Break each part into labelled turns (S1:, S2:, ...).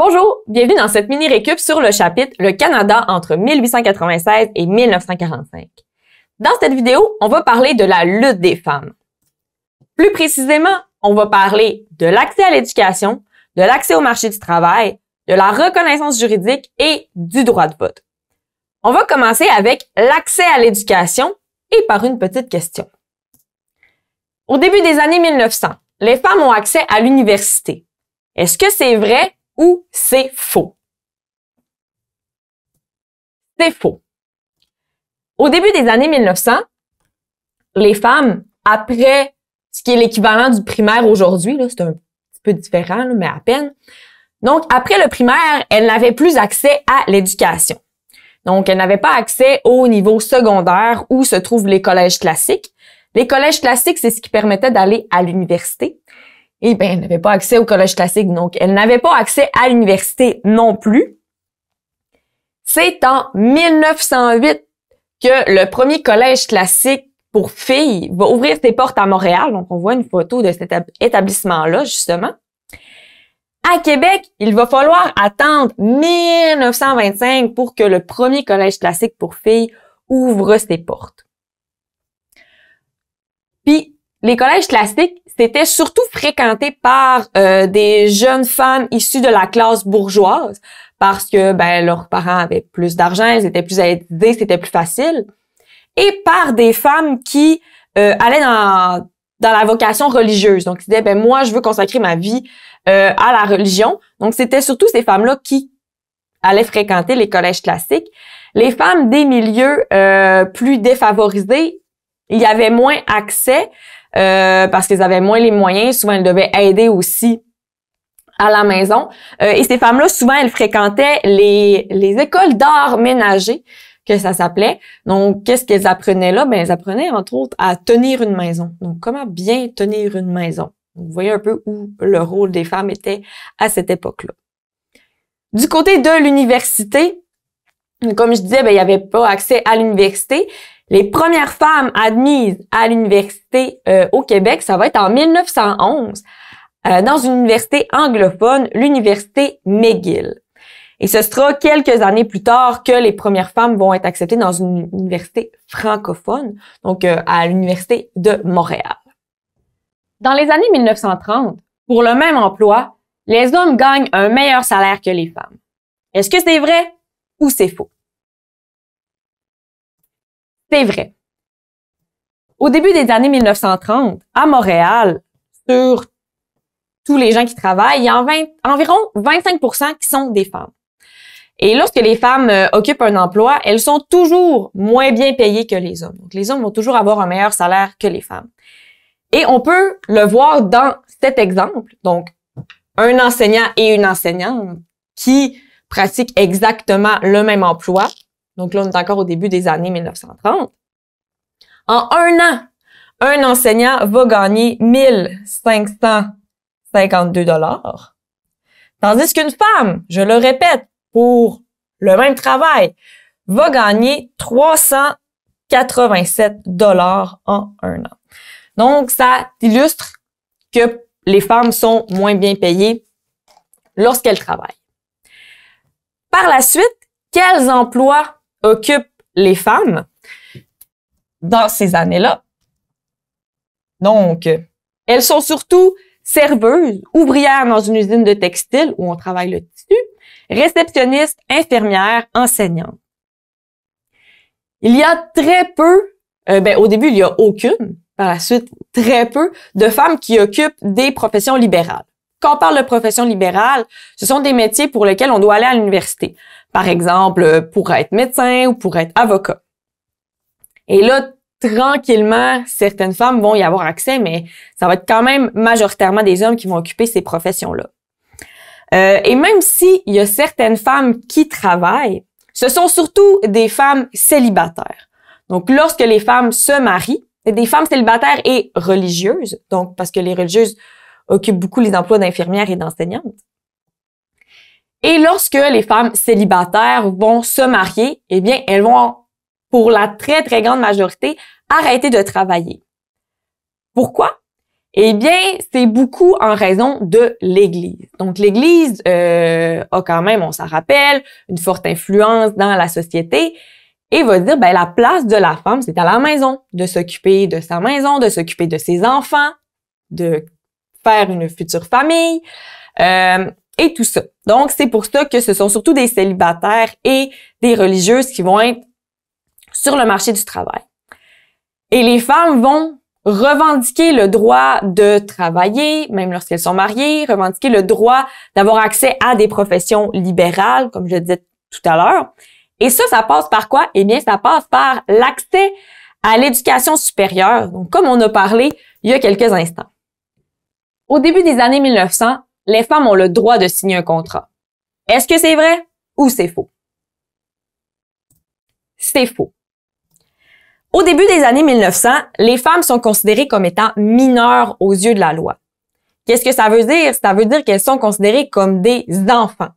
S1: Bonjour, bienvenue dans cette mini récup sur le chapitre Le Canada entre 1896 et 1945. Dans cette vidéo, on va parler de la lutte des femmes. Plus précisément, on va parler de l'accès à l'éducation, de l'accès au marché du travail, de la reconnaissance juridique et du droit de vote. On va commencer avec l'accès à l'éducation et par une petite question. Au début des années 1900, les femmes ont accès à l'université. Est-ce que c'est vrai ou c'est faux? C'est faux. Au début des années 1900, les femmes, après ce qui est l'équivalent du primaire aujourd'hui, c'est un petit peu différent, mais à peine. Donc, après le primaire, elles n'avaient plus accès à l'éducation. Donc, elles n'avaient pas accès au niveau secondaire où se trouvent les collèges classiques. Les collèges classiques, c'est ce qui permettait d'aller à l'université eh bien, elle n'avait pas accès au collège classique, donc elle n'avait pas accès à l'université non plus. C'est en 1908 que le premier collège classique pour filles va ouvrir ses portes à Montréal. Donc, on voit une photo de cet établissement-là, justement. À Québec, il va falloir attendre 1925 pour que le premier collège classique pour filles ouvre ses portes. Puis, les collèges classiques, c'était surtout fréquenté par euh, des jeunes femmes issues de la classe bourgeoise parce que ben leurs parents avaient plus d'argent, ils étaient plus aidés, c'était plus facile, et par des femmes qui euh, allaient dans la vocation religieuse. Donc, ils disaient, ben moi, je veux consacrer ma vie euh, à la religion. Donc, c'était surtout ces femmes-là qui allaient fréquenter les collèges classiques. Les femmes des milieux plus défavorisés, il y avait moins accès euh, parce qu'ils avaient moins les moyens. Souvent, elles devaient aider aussi à la maison. Euh, et ces femmes-là, souvent, elles fréquentaient les, les écoles d'art ménager, que ça s'appelait. Donc, qu'est-ce qu'elles apprenaient là? Ben, elles apprenaient, entre autres, à tenir une maison. Donc, comment bien tenir une maison. Vous voyez un peu où le rôle des femmes était à cette époque-là. Du côté de l'université, comme je disais, ben, il n'y avait pas accès à l'université, les premières femmes admises à l'université euh, au Québec, ça va être en 1911 euh, dans une université anglophone, l'université McGill. Et ce sera quelques années plus tard que les premières femmes vont être acceptées dans une université francophone, donc euh, à l'université de Montréal. Dans les années 1930, pour le même emploi, les hommes gagnent un meilleur salaire que les femmes. Est-ce que c'est vrai ou c'est faux? C'est vrai. Au début des années 1930, à Montréal, sur tous les gens qui travaillent, il y a environ 25 qui sont des femmes. Et lorsque les femmes euh, occupent un emploi, elles sont toujours moins bien payées que les hommes. Donc, les hommes vont toujours avoir un meilleur salaire que les femmes. Et on peut le voir dans cet exemple. Donc, un enseignant et une enseignante qui pratiquent exactement le même emploi donc là, on est encore au début des années 1930. En un an, un enseignant va gagner 1552 dollars. Tandis qu'une femme, je le répète, pour le même travail, va gagner 387 dollars en un an. Donc, ça illustre que les femmes sont moins bien payées lorsqu'elles travaillent. Par la suite, quels emplois occupent les femmes dans ces années-là. Donc, elles sont surtout serveuses, ouvrières dans une usine de textile où on travaille le tissu, réceptionnistes, infirmières, enseignantes. Il y a très peu, euh, ben, au début, il n'y a aucune, par la suite, très peu de femmes qui occupent des professions libérales. Quand on parle de professions libérales, ce sont des métiers pour lesquels on doit aller à l'université par exemple pour être médecin ou pour être avocat. Et là, tranquillement, certaines femmes vont y avoir accès, mais ça va être quand même majoritairement des hommes qui vont occuper ces professions-là. Euh, et même s'il y a certaines femmes qui travaillent, ce sont surtout des femmes célibataires. Donc, lorsque les femmes se marient, des femmes célibataires et religieuses, donc parce que les religieuses occupent beaucoup les emplois d'infirmières et d'enseignantes. Et lorsque les femmes célibataires vont se marier, eh bien, elles vont, pour la très, très grande majorité, arrêter de travailler. Pourquoi? Eh bien, c'est beaucoup en raison de l'Église. Donc, l'Église euh, a quand même, on s'en rappelle, une forte influence dans la société et va dire, ben, la place de la femme, c'est à la maison, de s'occuper de sa maison, de s'occuper de ses enfants, de faire une future famille euh, et tout ça. Donc, c'est pour ça que ce sont surtout des célibataires et des religieuses qui vont être sur le marché du travail. Et les femmes vont revendiquer le droit de travailler, même lorsqu'elles sont mariées, revendiquer le droit d'avoir accès à des professions libérales, comme je le disais tout à l'heure. Et ça, ça passe par quoi? Eh bien, ça passe par l'accès à l'éducation supérieure, donc comme on a parlé il y a quelques instants. Au début des années 1900, les femmes ont le droit de signer un contrat. Est-ce que c'est vrai ou c'est faux? C'est faux. Au début des années 1900, les femmes sont considérées comme étant mineures aux yeux de la loi. Qu'est-ce que ça veut dire? Ça veut dire qu'elles sont considérées comme des enfants.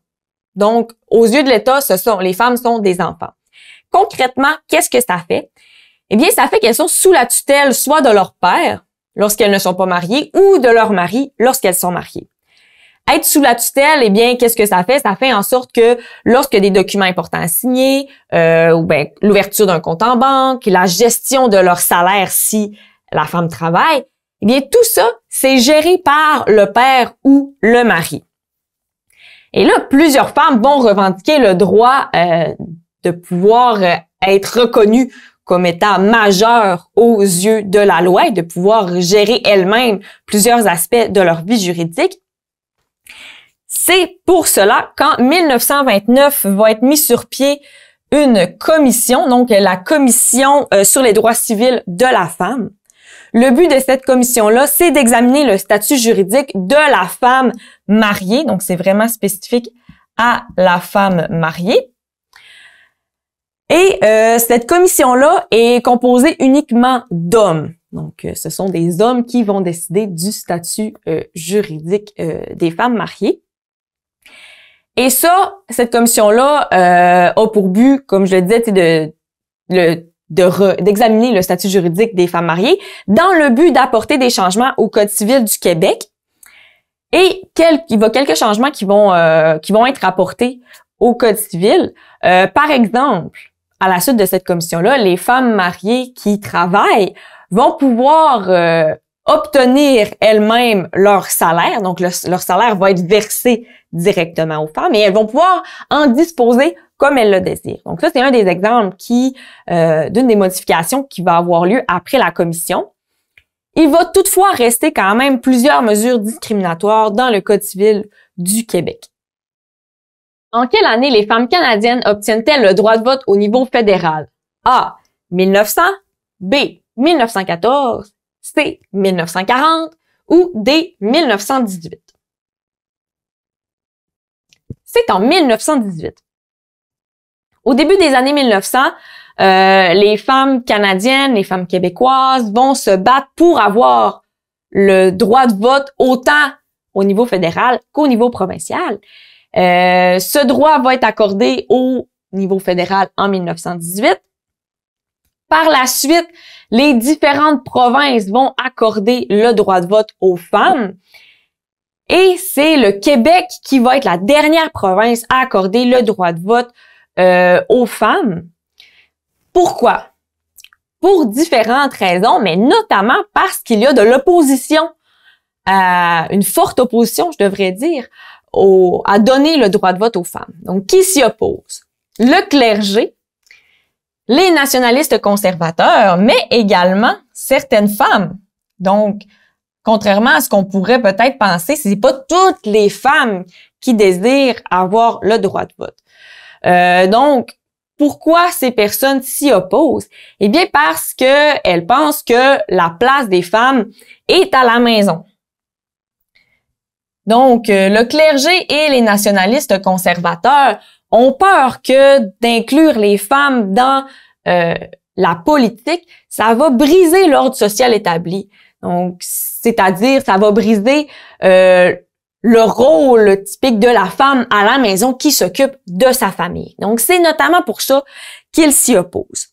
S1: Donc, aux yeux de l'État, ce sont, les femmes sont des enfants. Concrètement, qu'est-ce que ça fait? Eh bien, ça fait qu'elles sont sous la tutelle soit de leur père, lorsqu'elles ne sont pas mariées, ou de leur mari, lorsqu'elles sont mariées. Être sous la tutelle, eh bien, qu'est-ce que ça fait? Ça fait en sorte que lorsque des documents importants à signer, euh, ou ben, l'ouverture d'un compte en banque, la gestion de leur salaire si la femme travaille, eh bien, tout ça, c'est géré par le père ou le mari. Et là, plusieurs femmes vont revendiquer le droit euh, de pouvoir euh, être reconnues comme étant majeures aux yeux de la loi et de pouvoir gérer elles-mêmes plusieurs aspects de leur vie juridique. C'est pour cela qu'en 1929 va être mis sur pied une commission, donc la commission euh, sur les droits civils de la femme. Le but de cette commission-là, c'est d'examiner le statut juridique de la femme mariée, donc c'est vraiment spécifique à la femme mariée. Et euh, cette commission-là est composée uniquement d'hommes. Donc, euh, ce sont des hommes qui vont décider du statut juridique des femmes mariées. Et ça, cette commission-là euh, a pour but, comme je le disais, de d'examiner le statut juridique des femmes mariées dans le but d'apporter des changements au Code civil du Québec. Et il y a quelques changements qui vont, euh, qui vont être apportés au Code civil. Euh, par exemple, à la suite de cette commission-là, les femmes mariées qui travaillent vont pouvoir euh, obtenir elles-mêmes leur salaire. Donc, leur salaire va être versé directement aux femmes et elles vont pouvoir en disposer comme elles le désirent. Donc, ça, c'est un des exemples qui, euh, d'une des modifications qui va avoir lieu après la commission. Il va toutefois rester quand même plusieurs mesures discriminatoires dans le Code civil du Québec. En quelle année les femmes canadiennes obtiennent-elles le droit de vote au niveau fédéral? A. 1900. B. 1914. C'est 1940 ou dès 1918. C'est en 1918. Au début des années 1900, euh, les femmes canadiennes, les femmes québécoises vont se battre pour avoir le droit de vote autant au niveau fédéral qu'au niveau provincial. Euh, ce droit va être accordé au niveau fédéral en 1918. Par la suite, les différentes provinces vont accorder le droit de vote aux femmes. Et c'est le Québec qui va être la dernière province à accorder le droit de vote euh, aux femmes. Pourquoi? Pour différentes raisons, mais notamment parce qu'il y a de l'opposition, euh, une forte opposition, je devrais dire, au, à donner le droit de vote aux femmes. Donc, qui s'y oppose? Le clergé, les nationalistes conservateurs, mais également certaines femmes. Donc, contrairement à ce qu'on pourrait peut-être penser, ce n'est pas toutes les femmes qui désirent avoir le droit de vote. Euh, donc, pourquoi ces personnes s'y opposent Eh bien, parce qu'elles pensent que la place des femmes est à la maison. Donc, euh, le clergé et les nationalistes conservateurs ont peur que d'inclure les femmes dans euh, la politique, ça va briser l'ordre social établi. Donc, c'est-à-dire, ça va briser euh, le rôle typique de la femme à la maison qui s'occupe de sa famille. Donc, c'est notamment pour ça qu'ils s'y opposent.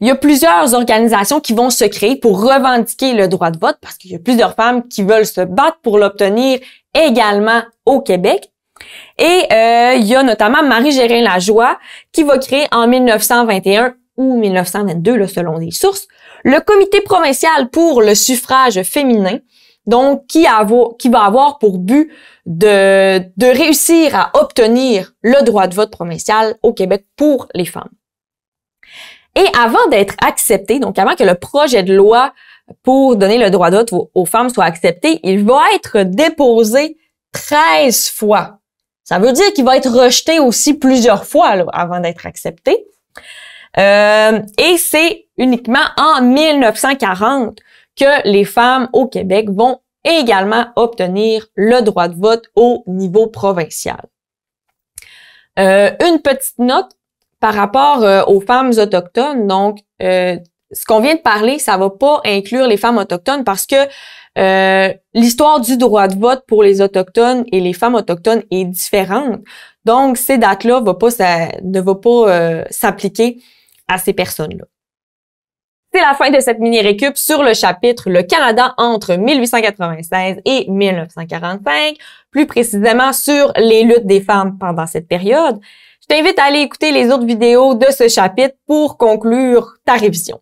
S1: Il y a plusieurs organisations qui vont se créer pour revendiquer le droit de vote parce qu'il y a plusieurs femmes qui veulent se battre pour l'obtenir également au Québec. Et euh, il y a notamment Marie Gérin Lajoie qui va créer en 1921 ou 1922, selon les sources, le Comité provincial pour le suffrage féminin, donc qui, va avoir pour but de, de réussir à obtenir le droit de vote provincial au Québec pour les femmes. Et avant d'être accepté, donc avant que le projet de loi pour donner le droit de vote aux femmes soit accepté, il va être déposé 13 fois. Ça veut dire qu'il va être rejeté aussi plusieurs fois avant d'être accepté. Euh, et c'est uniquement en 1940 que les femmes au Québec vont également obtenir le droit de vote au niveau provincial. Euh, une petite note par rapport euh, aux femmes autochtones, donc euh, ce qu'on vient de parler, ça va pas inclure les femmes autochtones parce que euh, l'histoire du droit de vote pour les autochtones et les femmes autochtones est différente. Donc ces dates-là ne va pas s'appliquer à ces personnes-là. C'est la fin de cette mini-récup sur le chapitre Le Canada entre 1896 et 1945, plus précisément sur les luttes des femmes pendant cette période. Je t'invite à aller écouter les autres vidéos de ce chapitre pour conclure ta révision.